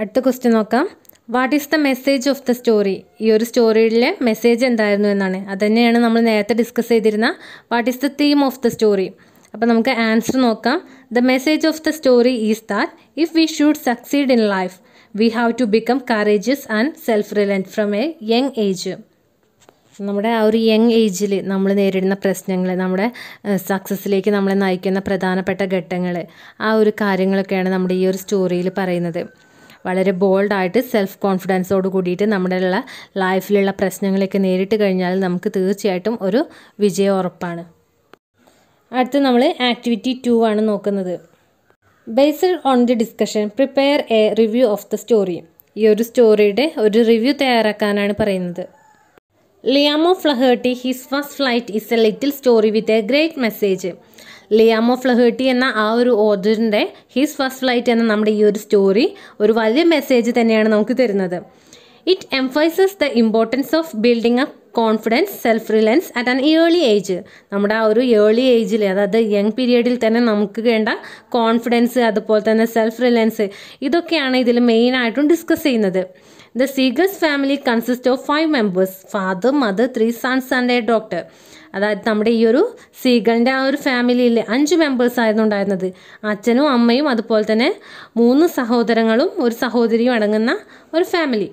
അടുത്ത ക്വസ്റ്റ്യൻ നോക്കാം what is the message of the story ഈ ഒരു സ്റ്റോറിയിലെ മെസ്സേജ് എന്തായിരുന്നു എന്നാണ് അതുതന്നെയാണ് നമ്മൾ നേരത്തെ ഡിസ്കസ് ചെയ്തിരുന്ന what is the theme of the story അപ്പോൾ നമുക്ക് ആൻസർ നോക്കാം the message of the story is that if we should succeed in life we have to become courageous and self reliant from a young age നമ്മുടെ ആ ഒരു യങ് ഏജിൽ നമ്മൾ നേരിടുന്ന പ്രശ്നങ്ങൾ നമ്മുടെ സക്സസ്സിലേക്ക് നമ്മളെ നയിക്കുന്ന പ്രധാനപ്പെട്ട ഘട്ടങ്ങൾ ആ ഒരു കാര്യങ്ങളൊക്കെയാണ് നമ്മുടെ ഈ ഒരു സ്റ്റോറിയിൽ പറയുന്നത് വളരെ ബോൾഡായിട്ട് സെൽഫ് കോൺഫിഡൻസോട് കൂടിയിട്ട് നമ്മുടെ ലൈഫിലുള്ള പ്രശ്നങ്ങളൊക്കെ നേരിട്ട് കഴിഞ്ഞാൽ നമുക്ക് തീർച്ചയായിട്ടും ഒരു വിജയം ഉറപ്പാണ് അടുത്ത് നമ്മൾ ആക്ടിവിറ്റി ടു ആണ് നോക്കുന്നത് based on the discussion prepare a review of the story ഈ ഒരു സ്റ്റോറിയുടെ ഒരു റിവ്യൂ തയ്യാറാക്കാനാണ് പറയുന്നത് Liam O'Flaherty his first flight is a little story with a great message Liam O'Flaherty എന്ന ആ ഒരു ഓതറിൻ്റെ ഹിസ് ഫസ്റ്റ് ഫ്ലൈറ്റ് എന്ന നമ്മുടെ ഈ ഒരു സ്റ്റോറി ഒരു വലിയ മെസ്സേജ് തന്നെയാണ് നമുക്ക് തരുന്നത് it emphasizes the importance of building up confidence self reliance at an early age നമ്മുടെ ആ ഒരു ഏർലി ഏജിൽ അതായത് യങ് പീരീഡിൽ തന്നെ നമുക്ക് വേണ്ട കോൺഫിഡൻസ് അതുപോലെ തന്നെ സെൽഫ് റിലയൻസ് ഇതൊക്കെയാണ് ഇതിൽ മെയിനായിട്ടും ഡിസ്കസ് ചെയ്യുന്നത് the seagull's family consist of five members father mother three sons and a daughter അതായത് നമ്മുടെ ഈ ഒരു സീഗലിൻ്റെ ആ ഒരു ഫാമിലിയിൽ അഞ്ച് മെമ്പേഴ്സ് ആയിരുന്നു ഉണ്ടായിരുന്നത് അച്ഛനും അമ്മയും അതുപോലെ തന്നെ മൂന്ന് സഹോദരങ്ങളും ഒരു സഹോദരിയും അടങ്ങുന്ന ഒരു family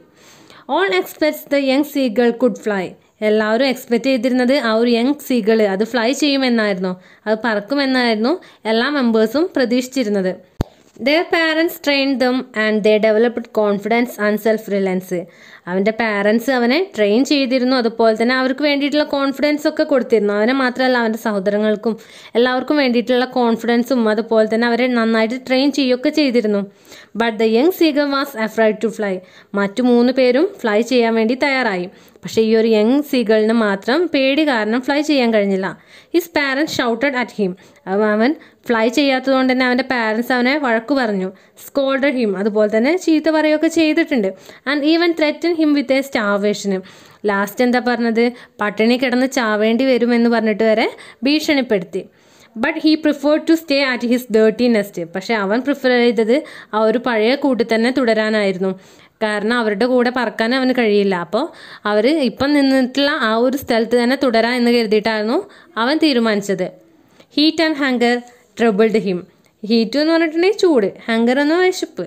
all expects the young seagull could fly എല്ലാവരും എക്സ്പെക്റ്റ് ചെയ്തിരുന്നത് ആ ഒരു യങ് സീഗൾ അത് ഫ്ലൈ ചെയ്യുമെന്നായിരുന്നു അത് പറക്കുമെന്നായിരുന്നു എല്ലാ മെമ്പേഴ്സും പ്രതീക്ഷിച്ചിരുന്നത് the parents train them and they developed confidence and self reliance അവൻ്റെ പാരൻസ് അവനെ ട്രെയിൻ ചെയ്തിരുന്നു അതുപോലെ തന്നെ അവർക്ക് വേണ്ടിയിട്ടുള്ള കോൺഫിഡൻസ് ഒക്കെ കൊടുത്തിരുന്നു അവനെ മാത്രമല്ല അവൻ്റെ സഹോദരങ്ങൾക്കും എല്ലാവർക്കും വേണ്ടിയിട്ടുള്ള കോൺഫിഡൻസും അതുപോലെ തന്നെ അവരെ നന്നായിട്ട് ട്രെയിൻ ചെയ്യുകയൊക്കെ ചെയ്തിരുന്നു but the young seagull was afraid to fly മറ്റു മൂന്ന് പേരും ഫ്ലൈ ചെയ്യാൻ വേണ്ടി തയ്യാറായി പക്ഷേ ഈ ഒരു യങ് സീഗളിന് മാത്രം പേടി കാരണം ഫ്ലൈ ചെയ്യാൻ കഴിഞ്ഞില്ല his parents shouted at him അവൻ ഫ്ലൈ ചെയ്യാത്തതുകൊണ്ട് തന്നെ അവൻ്റെ പാരൻസ് അവനെ വഴക്കു പറഞ്ഞു സ്കോൾഡ് ഹിം അതുപോലെ തന്നെ ചീത്ത പറയുകയൊക്കെ ചെയ്തിട്ടുണ്ട് and even threaten him with a starvation last എന്താ പറഞ്ഞത് പട്ടിണി കിടന്ന് ചാവേണ്ടി വരുമെന്ന് പറഞ്ഞിട്ട് വരെ ഭീഷണിപ്പെടുത്തി but he prefer to stay at his dirty nest പക്ഷേ അവൻ പ്രിഫർ ചെയ്തത് ആ ഒരു പഴയ കൂട്ടിൽ തന്നെ തുടരാനായിരുന്നു കാരണം അവരുടെ കൂടെ പറക്കാൻ അവന് കഴിയില്ല അപ്പോൾ അവർ ഇപ്പം നിന്നിട്ടുള്ള ആ ഒരു സ്ഥലത്ത് തന്നെ തുടരാൻ എന്ന് കരുതിയിട്ടായിരുന്നു അവൻ തീരുമാനിച്ചത് heat and hunger troubled him heat എന്ന് പറഞ്ഞിട്ടുണ്ടെങ്കിൽ ചൂട് ഹാങ്കർ എന്ന് വിശപ്പ്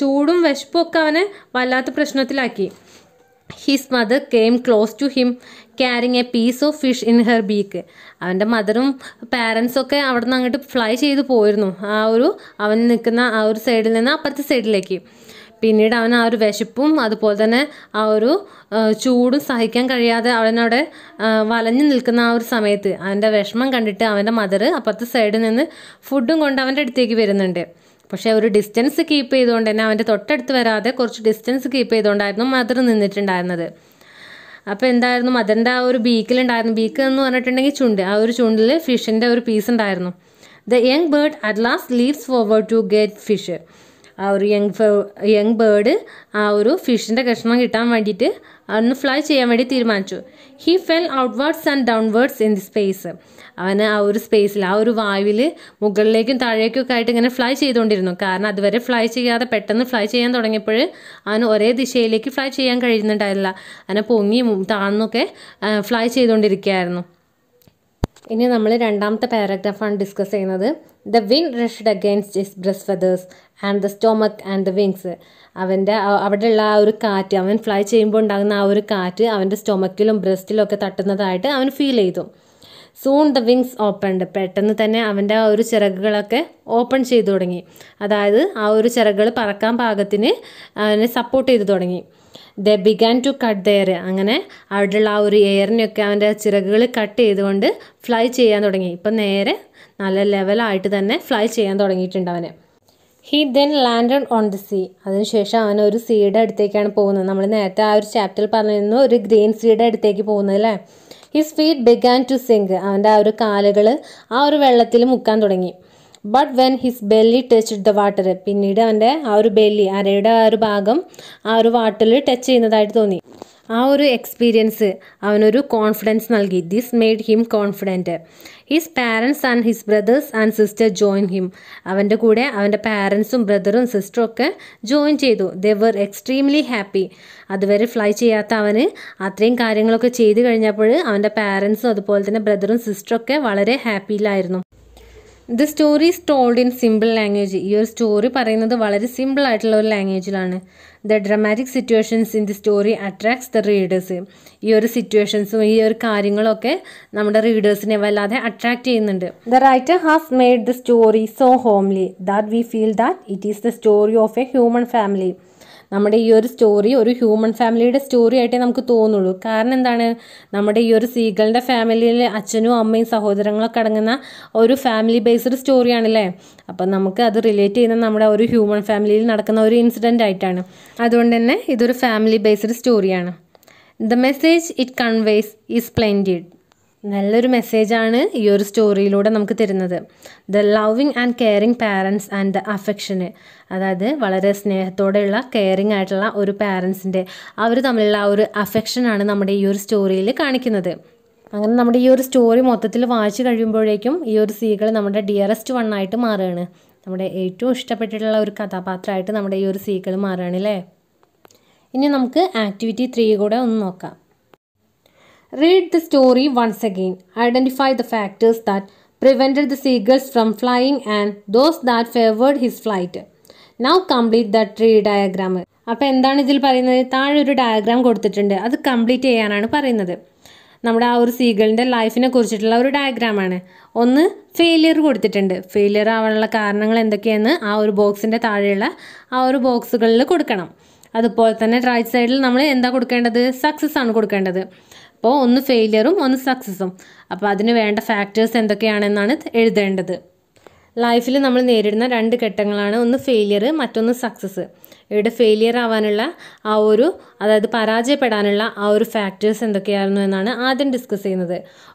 ചൂടും വിശപ്പും ഒക്കെ അവനെ വല്ലാത്ത പ്രശ്നത്തിലാക്കി his mother came close to him carrying a piece of fish in her beak അവൻ്റെ മദറും പാരൻസും ഒക്കെ അവിടെ നിന്ന് അങ്ങോട്ട് ഫ്ലൈ ചെയ്ത് പോയിരുന്നു ആ ഒരു അവൻ നിൽക്കുന്ന ആ ഒരു സൈഡിൽ നിന്ന് അപ്പുറത്തെ സൈഡിലേക്ക് പിന്നീട് അവൻ ആ ഒരു വിശപ്പും അതുപോലെ തന്നെ ആ ഒരു ചൂടും സഹിക്കാൻ കഴിയാതെ അവനവിടെ വലഞ്ഞു നിൽക്കുന്ന ആ ഒരു സമയത്ത് അവൻ്റെ വിഷമം കണ്ടിട്ട് അവൻ്റെ മദർ അപ്പുറത്തെ സൈഡിൽ നിന്ന് ഫുഡും കൊണ്ട് അവൻ്റെ അടുത്തേക്ക് വരുന്നുണ്ട് പക്ഷേ ഒരു ഡിസ്റ്റൻസ് കീപ്പ് ചെയ്തുകൊണ്ട് തന്നെ അവൻ്റെ തൊട്ടടുത്ത് വരാതെ കുറച്ച് ഡിസ്റ്റൻസ് കീപ്പ് ചെയ്തുകൊണ്ടായിരുന്നു മദർ നിന്നിട്ടുണ്ടായിരുന്നത് അപ്പോൾ എന്തായിരുന്നു മദറിൻ്റെ ആ ഒരു ബീക്കിലുണ്ടായിരുന്നു ബീക്ക് എന്ന് പറഞ്ഞിട്ടുണ്ടെങ്കിൽ ചുണ്ട് ആ ഒരു ചുണ്ടിൽ ഫിഷിൻ്റെ ഒരു പീസ് ഉണ്ടായിരുന്നു the young bird at last leaves forward to get fish ആ ഒരു യങ് യങ് ബേർഡ് ആ ഒരു ഫിഷിൻ്റെ കഷ്ണം കിട്ടാൻ വേണ്ടിയിട്ട് അന്ന് ഫ്ലൈ ചെയ്യാൻ വേണ്ടി തീരുമാനിച്ചു he fell outwards and downwards in the space അവന് ആ ഒരു സ്പേസിൽ ആ ഒരു വായുവിൽ മുകളിലേക്കും താഴേക്കും ഒക്കെ ആയിട്ട് ഇങ്ങനെ ഫ്ലൈ ചെയ്തുകൊണ്ടിരുന്നു കാരണം അതുവരെ ഫ്ലൈ ചെയ്യാതെ പെട്ടെന്ന് ഫ്ലൈ ചെയ്യാൻ തുടങ്ങിയപ്പോൾ അവന് ഒരേ ദിശയിലേക്ക് ഫ്ലൈ ചെയ്യാൻ കഴിയുന്നുണ്ടായില്ല അവനെ പൊങ്ങി താഴ്ന്നൊക്കെ ഫ്ലൈ ചെയ്തുകൊണ്ടിരിക്കുകയായിരുന്നു ഇനി നമ്മൾ രണ്ടാമത്തെ പാരഗ്രാഫാണ് ഡിസ്കസ് ചെയ്യുന്നത് the wind rushed against his breast feathers and the stomach and the wings അവൻ്റെ അവിടെയുള്ള ആ ഒരു കാറ്റ് അവൻ ഫ്ലൈ ചെയ്യുമ്പോൾ ഉണ്ടാകുന്ന ആ ഒരു കാറ്റ് അവൻ്റെ സ്റ്റൊമക്കിലും ബ്രസ്റ്റിലും ഒക്കെ തട്ടുന്നതായിട്ട് അവൻ ഫീൽ ചെയ്തു സൂൺ ദ വിങ്സ് ഓപ്പൺഡ് പെട്ടെന്ന് തന്നെ അവൻ്റെ ആ ഒരു ചിറകുകളൊക്കെ ഓപ്പൺ ചെയ്തു തുടങ്ങി അതായത് ആ ഒരു ചിറകുകൾ പറക്കാൻ പാകത്തിന് അവനെ സപ്പോർട്ട് ചെയ്തു തുടങ്ങി the began to cut the air അങ്ങനെ അവിടെയുള്ള ആ ഒരു എയറിനെയൊക്കെ അവൻ്റെ ചിറകുകൾ കട്ട് ചെയ്തുകൊണ്ട് ഫ്ലൈ ചെയ്യാൻ തുടങ്ങി ഇപ്പം നേരെ നല്ല ലെവലായിട്ട് തന്നെ ഫ്ലൈ ചെയ്യാൻ തുടങ്ങിയിട്ടുണ്ട് അവന് he then landed on the sea അതിനുശേഷം അവൻ ഒരു സീഡ് അടുത്തേക്കാണ് പോകുന്നത് നമ്മൾ നേരത്തെ ആ ഒരു ചാപ്റ്ററിൽ പറഞ്ഞിരുന്നു ഒരു ഗ്രീൻ സീഡ് അടുത്തേക്ക് പോകുന്നത് അല്ലേ his feet began to sink അവൻ്റെ ആ ഒരു കാലുകൾ ആ ഒരു വെള്ളത്തിൽ മുക്കാൻ തുടങ്ങി but when his belly touch the water പിന്നീട് അവൻ്റെ ആ ഒരു ബെല്ലി അരയുടെ ആ ഒരു ഭാഗം ആ ഒരു വാട്ടറിൽ ടച്ച് ചെയ്യുന്നതായിട്ട് തോന്നി ആ ഒരു എക്സ്പീരിയൻസ് അവനൊരു കോൺഫിഡൻസ് നൽകി this made him confident his parents and his brothers and sister join him അവൻ്റെ കൂടെ അവൻ്റെ പാരൻസും ബ്രദറും സിസ്റ്ററും ഒക്കെ ജോയിൻ ചെയ്തു ദേ വർ എക്സ്ട്രീംലി ഹാപ്പി അതുവരെ ഫ്ലൈ ചെയ്യാത്ത അവന് അത്രയും കാര്യങ്ങളൊക്കെ ചെയ്തു കഴിഞ്ഞപ്പോൾ അവൻ്റെ പാരൻസും അതുപോലെ തന്നെ ബ്രദറും സിസ്റ്ററും ഒക്കെ വളരെ ഹാപ്പിയിലായിരുന്നു the story is told in simple language ഈ ഒരു സ്റ്റോറി പറയുന്നത് വളരെ സിമ്പിൾ ആയിട്ടുള്ള ഒരു ലാംഗ്വേജിലാണ് the dramatic situations in the story attracts the readers ഈ ഒരു സിറ്റുവേഷൻസും ഈ ഒരു കാര്യങ്ങളൊക്കെ നമ്മുടെ റീഡേഴ്സിനെ വല്ലാതെ അട്രാക്ട് ചെയ്യുന്നുണ്ട് the writer has made the story so homely that we feel that it is the story of a human family നമ്മുടെ ഈ ഒരു സ്റ്റോറി ഒരു ഹ്യൂമൻ ഫാമിലിയുടെ സ്റ്റോറി ആയിട്ടേ നമുക്ക് തോന്നുള്ളൂ കാരണം എന്താണ് നമ്മുടെ ഈ ഒരു സീഗളുടെ ഫാമിലിയിൽ അച്ഛനും അമ്മയും സഹോദരങ്ങളൊക്കെ അടങ്ങുന്ന ഒരു ഫാമിലി ബേസ്ഡ് സ്റ്റോറിയാണല്ലേ അപ്പം നമുക്ക് അത് റിലേറ്റ് ചെയ്യുന്ന നമ്മുടെ ഒരു ഹ്യൂമൻ ഫാമിലിയിൽ നടക്കുന്ന ഒരു ഇൻസിഡൻ്റ് ആയിട്ടാണ് അതുകൊണ്ട് തന്നെ ഇതൊരു ഫാമിലി ബേസ്ഡ് സ്റ്റോറിയാണ് the message it conveys is splendid നല്ലൊരു മെസ്സേജാണ് ഈ ഒരു സ്റ്റോറിയിലൂടെ നമുക്ക് തരുന്നത് the loving and caring parents and the affection അതായത് വളരെ സ്നേഹത്തോടെയുള്ള കെയറിങ് ആയിട്ടുള്ള ഒരു പാരൻസിൻ്റെ അവർ തമ്മിലുള്ള ആ ഒരു അഫെക്ഷനാണ് നമ്മുടെ ഈ ഒരു സ്റ്റോറിയിൽ കാണിക്കുന്നത് അങ്ങനെ നമ്മുടെ ഈ ഒരു സ്റ്റോറി മൊത്തത്തിൽ വായിച്ചു കഴിയുമ്പോഴേക്കും ഈ ഒരു സീകൾ നമ്മുടെ ഡിയറസ്റ്റ് വൺ ആയിട്ട് മാറുകയാണ് നമ്മുടെ ഏറ്റവും ഇഷ്ടപ്പെട്ടിട്ടുള്ള ഒരു കഥാപാത്രമായിട്ട് നമ്മുടെ ഈ ഒരു സീകൾ മാറുകയാണ് അല്ലേ ഇനി നമുക്ക് ആക്ടിവിറ്റി ത്രീ കൂടെ ഒന്ന് നോക്കാം Read the story once again. Identify the factors that prevented the seagulls from flying and those that favored his flight. Now complete the tree diagram അപ്പോൾ എന്താണ് ഇതിൽ പറയുന്നത് താഴെ ഒരു ഡയഗ്രാം കൊടുത്തിട്ടുണ്ട് അത് കംപ്ലീറ്റ് ചെയ്യാനാണ് പറയുന്നത് നമ്മുടെ ആ ഒരു സീഗളിൻ്റെ ലൈഫിനെ കുറിച്ചിട്ടുള്ള ഒരു ഡയഗ്രാമാണ് ഒന്ന് ഫെയിലിയർ കൊടുത്തിട്ടുണ്ട് ഫെയിലിയർ ആവാനുള്ള കാരണങ്ങൾ എന്തൊക്കെയെന്ന് ആ ഒരു ബോക്സിൻ്റെ താഴെയുള്ള ആ ഒരു ബോക്സുകളിൽ കൊടുക്കണം അതുപോലെ തന്നെ റൈറ്റ് സൈഡിൽ നമ്മൾ എന്താ കൊടുക്കേണ്ടത് സക്സസ് ആണ് കൊടുക്കേണ്ടത് അപ്പോൾ ഒന്ന് ഫെയിലിയറും ഒന്ന് സക്സസ്സും അപ്പോൾ അതിന് വേണ്ട ഫാക്ടേഴ്സ് എന്തൊക്കെയാണെന്നാണ് എഴുതേണ്ടത് ലൈഫിൽ നമ്മൾ നേരിടുന്ന രണ്ട് ഘട്ടങ്ങളാണ് ഒന്ന് ഫെയിലിയർ മറ്റൊന്ന് സക്സസ് ഇവിടെ ഫെയിലിയർ ആവാനുള്ള ആ ഒരു അതായത് പരാജയപ്പെടാനുള്ള ആ ഒരു ഫാക്ടേഴ്സ് എന്തൊക്കെയായിരുന്നു എന്നാണ് ആദ്യം ഡിസ്കസ് ചെയ്യുന്നത്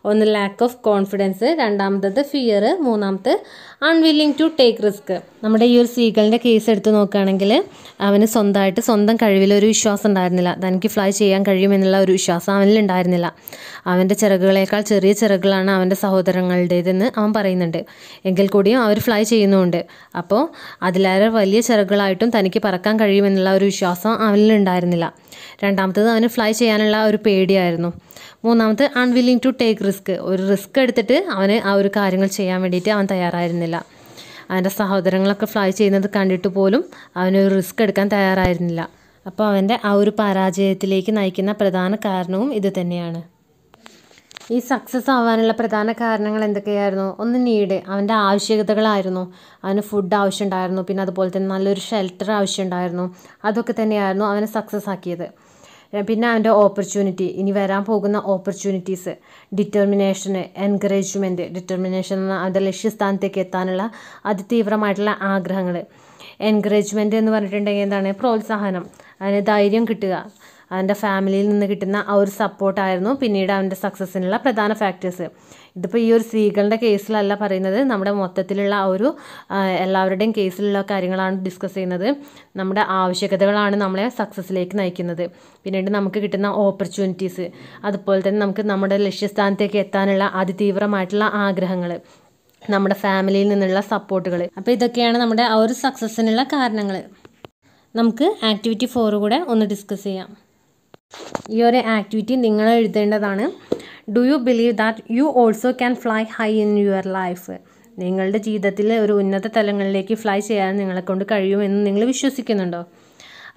ഒന്ന് ലാക്ക് ഓഫ് കോൺഫിഡൻസ് രണ്ടാമത്തത് ഫിയർ മൂന്നാമത്തെ അൺവില്ലിങ് ടു ടേക്ക് റിസ്ക് നമ്മുടെ ഈ ഒരു സീഗലിൻ്റെ കേസ് എടുത്ത് നോക്കുകയാണെങ്കിൽ അവന് സ്വന്തമായിട്ട് സ്വന്തം കഴിവിലൊരു വിശ്വാസം ഉണ്ടായിരുന്നില്ല തനിക്ക് ഫ്ലൈ ചെയ്യാൻ കഴിയുമെന്നുള്ള ഒരു വിശ്വാസം അവനിൽ ഉണ്ടായിരുന്നില്ല അവൻ്റെ ചിറകുകളേക്കാൾ ചെറിയ ചിറകുകളാണ് അവൻ്റെ സഹോദരങ്ങളുടേതെന്ന് അവൻ പറയുന്നുണ്ട് എങ്കിൽ കൂടിയും അവർ ഫ്ലൈ ചെയ്യുന്നുമുണ്ട് അപ്പോൾ അതിലേറെ വലിയ ചിറകുകളായിട്ടും തനിക്ക് പറക്കാൻ കഴിയുമെന്നുള്ള ഒരു വിശ്വാസം അവനിൽ ഉണ്ടായിരുന്നില്ല രണ്ടാമത്തേത് അവന് ഫ്ലൈ ചെയ്യാനുള്ള ഒരു പേടിയായിരുന്നു മൂന്നാമത് അൺവില്ലിങ് ടു ടേക്ക് റിസ്ക് ഒരു റിസ്ക് എടുത്തിട്ട് അവന് ആ ഒരു കാര്യങ്ങൾ ചെയ്യാൻ വേണ്ടിയിട്ട് അവൻ തയ്യാറായിരുന്നില്ല അവൻ്റെ സഹോദരങ്ങളൊക്കെ ഫ്ലൈ ചെയ്യുന്നത് കണ്ടിട്ട് പോലും അവനൊരു റിസ്ക് എടുക്കാൻ തയ്യാറായിരുന്നില്ല അപ്പോൾ അവൻ്റെ ആ ഒരു പരാജയത്തിലേക്ക് നയിക്കുന്ന പ്രധാന കാരണവും ഇത് തന്നെയാണ് ഈ സക്സസ് ആവാനുള്ള പ്രധാന കാരണങ്ങൾ എന്തൊക്കെയായിരുന്നു ഒന്ന് നീഡ് അവൻ്റെ ആവശ്യകതകളായിരുന്നു അവന് ഫുഡ് ആവശ്യമുണ്ടായിരുന്നു പിന്നെ അതുപോലെ തന്നെ നല്ലൊരു ഷെൽട്ടർ ആവശ്യമുണ്ടായിരുന്നു അതൊക്കെ തന്നെയായിരുന്നു അവനെ സക്സസ് ആക്കിയത് പിന്നെ അവൻ്റെ ഓപ്പർച്യൂണിറ്റി ഇനി വരാൻ പോകുന്ന ഓപ്പർച്യൂണിറ്റീസ് ഡിറ്റർമിനേഷന് എൻകറേജ്മെൻറ്റ് ഡിറ്റർമിനേഷൻ എന്ന അവൻ്റെ ലക്ഷ്യസ്ഥാനത്തേക്ക് എത്താനുള്ള അതിതീവ്രമായിട്ടുള്ള ആഗ്രഹങ്ങൾ എൻകറേജ്മെൻറ്റ് എന്ന് പറഞ്ഞിട്ടുണ്ടെങ്കിൽ എന്താണ് പ്രോത്സാഹനം അതിന് ധൈര്യം കിട്ടുക അവൻ്റെ ഫാമിലിയിൽ നിന്ന് കിട്ടുന്ന ആ ഒരു സപ്പോർട്ടായിരുന്നു പിന്നീട് അവൻ്റെ സക്സസ്സിനുള്ള പ്രധാന ഫാക്ടേഴ്സ് ഇതിപ്പോൾ ഈ ഒരു സ്ത്രീകളുടെ കേസിലല്ല പറയുന്നത് നമ്മുടെ മൊത്തത്തിലുള്ള ആ ഒരു എല്ലാവരുടെയും കേസിലുള്ള കാര്യങ്ങളാണ് ഡിസ്കസ് ചെയ്യുന്നത് നമ്മുടെ ആവശ്യകതകളാണ് നമ്മളെ സക്സസ്സിലേക്ക് നയിക്കുന്നത് പിന്നീട് നമുക്ക് കിട്ടുന്ന ഓപ്പർച്യൂണിറ്റീസ് അതുപോലെ തന്നെ നമുക്ക് നമ്മുടെ ലക്ഷ്യസ്ഥാനത്തേക്ക് എത്താനുള്ള അതിതീവ്രമായിട്ടുള്ള ആഗ്രഹങ്ങൾ നമ്മുടെ ഫാമിലിയിൽ നിന്നുള്ള സപ്പോർട്ടുകൾ അപ്പോൾ ഇതൊക്കെയാണ് നമ്മുടെ ആ ഒരു സക്സസ്സിനുള്ള കാരണങ്ങൾ നമുക്ക് ആക്ടിവിറ്റി ഫോർ കൂടെ ഒന്ന് ഡിസ്കസ് ചെയ്യാം ഈ ഒരു ആക്ടിവിറ്റി നിങ്ങൾ എഴുതേണ്ടതാണ് do you believe that you also can fly high in your life നിങ്ങളുടെ ജീവിതത്തിൽ ഒരു ഉന്നത തലങ്ങളിലേക്ക് ഫ്ലൈ ചെയ്യാൻ നിങ്ങളെക്കൊണ്ട് കഴിയുമെന്ന് നിങ്ങൾ വിശ്വസിക്കുന്നുണ്ടോ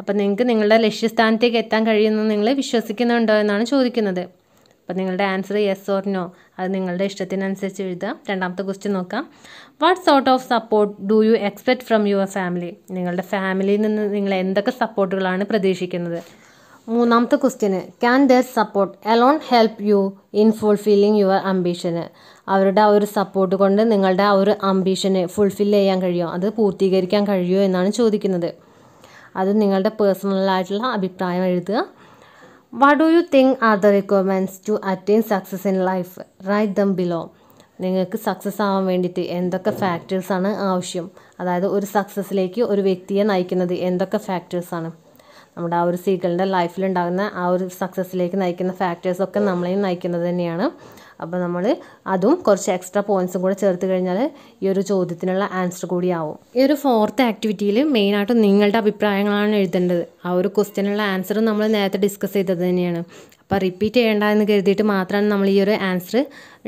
അപ്പം നിങ്ങൾക്ക് നിങ്ങളുടെ ലക്ഷ്യസ്ഥാനത്തേക്ക് എത്താൻ കഴിയുമെന്ന് നിങ്ങൾ വിശ്വസിക്കുന്നുണ്ടോ എന്നാണ് ചോദിക്കുന്നത് അപ്പം നിങ്ങളുടെ ആൻസർ യെസ് ഓർ നോ അത് നിങ്ങളുടെ ഇഷ്ടത്തിനനുസരിച്ച് എഴുതാം രണ്ടാമത്തെ ക്വസ്റ്റ്യൻ നോക്കാം what sort of support do you expect from your family നിങ്ങളുടെ ഫാമിലിയിൽ നിന്ന് നിങ്ങൾ എന്തൊക്കെ സപ്പോർട്ടുകളാണ് പ്രതീക്ഷിക്കുന്നത് മൂന്നാമത്തെ question can their support alone help you in fulfilling your ambition അവരുടെ ആ ഒരു സപ്പോർട്ട് കൊണ്ട് നിങ്ങളുടെ ആ ഒരു അംബിഷനെ ഫുൾഫിൽ ചെയ്യാൻ കഴിയുമോ അത് പൂർത്തീകരിക്കാൻ കഴിയുമോ എന്നാണ് ചോദിക്കുന്നത് അത് നിങ്ങളുടെ പേഴ്സണലായിട്ടുള്ള അഭിപ്രായം എഴുതുക what do you think are the requirements to attain success in life write them below നിങ്ങൾക്ക് സക്സസ് ആവാൻ വേണ്ടിയിട്ട് എന്തൊക്കെ ഫാക്ടേഴ്സാണ് ആവശ്യം അതായത് ഒരു സക്സസ്സിലേക്ക് ഒരു വ്യക്തിയെ നയിക്കുന്നത് എന്തൊക്കെ ഫാക്ടേഴ്സാണ് നമ്മുടെ ആ ഒരു ലൈഫിൽ ലൈഫിലുണ്ടാകുന്ന ആ ഒരു സക്സസ്സിലേക്ക് നയിക്കുന്ന ഫാക്ടേഴ്സൊക്കെ നമ്മളെയും നയിക്കുന്നത് തന്നെയാണ് അപ്പോൾ നമ്മൾ അതും കുറച്ച് എക്സ്ട്രാ പോയിൻസും കൂടെ ചേർത്ത് കഴിഞ്ഞാൽ ഈ ഒരു ചോദ്യത്തിനുള്ള ആൻസർ കൂടി ആവും ഈ ഒരു ഫോർത്ത് ആക്ടിവിറ്റിയിൽ മെയിനായിട്ട് നിങ്ങളുടെ അഭിപ്രായങ്ങളാണ് എഴുതേണ്ടത് ആ ഒരു ക്വസ്റ്റ്യനുള്ള ആൻസർ നമ്മൾ നേരത്തെ ഡിസ്കസ് ചെയ്തത് തന്നെയാണ് അപ്പോൾ റിപ്പീറ്റ് ചെയ്യേണ്ട എന്ന് കരുതിയിട്ട് മാത്രമാണ് നമ്മൾ ഈ ഒരു ആൻസർ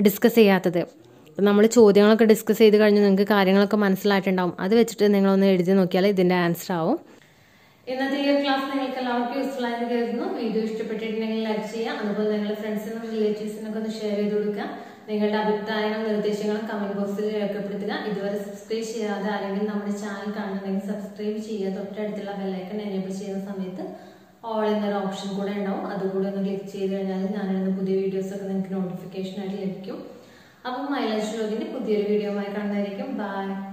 ഡിസ്കസ് ചെയ്യാത്തത് അപ്പം നമ്മൾ ചോദ്യങ്ങളൊക്കെ ഡിസ്കസ് ചെയ്ത് കഴിഞ്ഞ് നിങ്ങൾക്ക് കാര്യങ്ങളൊക്കെ മനസ്സിലായിട്ടുണ്ടാവും അത് വെച്ചിട്ട് നിങ്ങളൊന്ന് എഴുതി നോക്കിയാൽ ഇതിൻ്റെ ആൻസർ ആവും ഇന്നത്തെ ഈ ഒരു ക്ലാസ് നിങ്ങൾക്ക് എല്ലാവർക്കും യൂസ്ഫുള്ളായെന്ന് കരുതുന്നു വീഡിയോ ഇഷ്ടപ്പെട്ടിട്ടുണ്ടെങ്കിൽ ലൈക്ക് ചെയ്യാം അതുപോലെ നിങ്ങളുടെ ഫ്രണ്ട്സിനും റിലേറ്റീവ്സിനൊക്കെ ഒന്ന് ഷെയർ ചെയ്ത് കൊടുക്കുക നിങ്ങളുടെ അഭിപ്രായങ്ങളും നിർദ്ദേശങ്ങളും കമന്റ് ബോക്സിൽ രേഖപ്പെടുത്തുക ഇതുവരെ സബ്സ്ക്രൈബ് ചെയ്യാതെ ആരെങ്കിലും നമ്മുടെ ചാനൽ കാണുന്നുണ്ടെങ്കിൽ സബ്സ്ക്രൈബ് ചെയ്യുക തൊട്ടടുത്തുള്ള ബെല്ലൈക്കൺ എനേബിൾ ചെയ്യുന്ന സമയത്ത് ഓൾ എന്നൊരു ഓപ്ഷൻ കൂടെ ഉണ്ടാവും അതുകൂടെ ഒന്ന് ക്ലിക്ക് ചെയ്ത് കഴിഞ്ഞാൽ ഞാനിടുന്ന പുതിയ വീഡിയോസൊക്കെ നിങ്ങൾക്ക് നോട്ടിഫിക്കേഷൻ ആയിട്ട് ലഭിക്കും അപ്പം മൈലാജ് ലോഗിന്റെ പുതിയൊരു വീഡിയോ ആയി കാണുന്നതായിരിക്കും ബൈ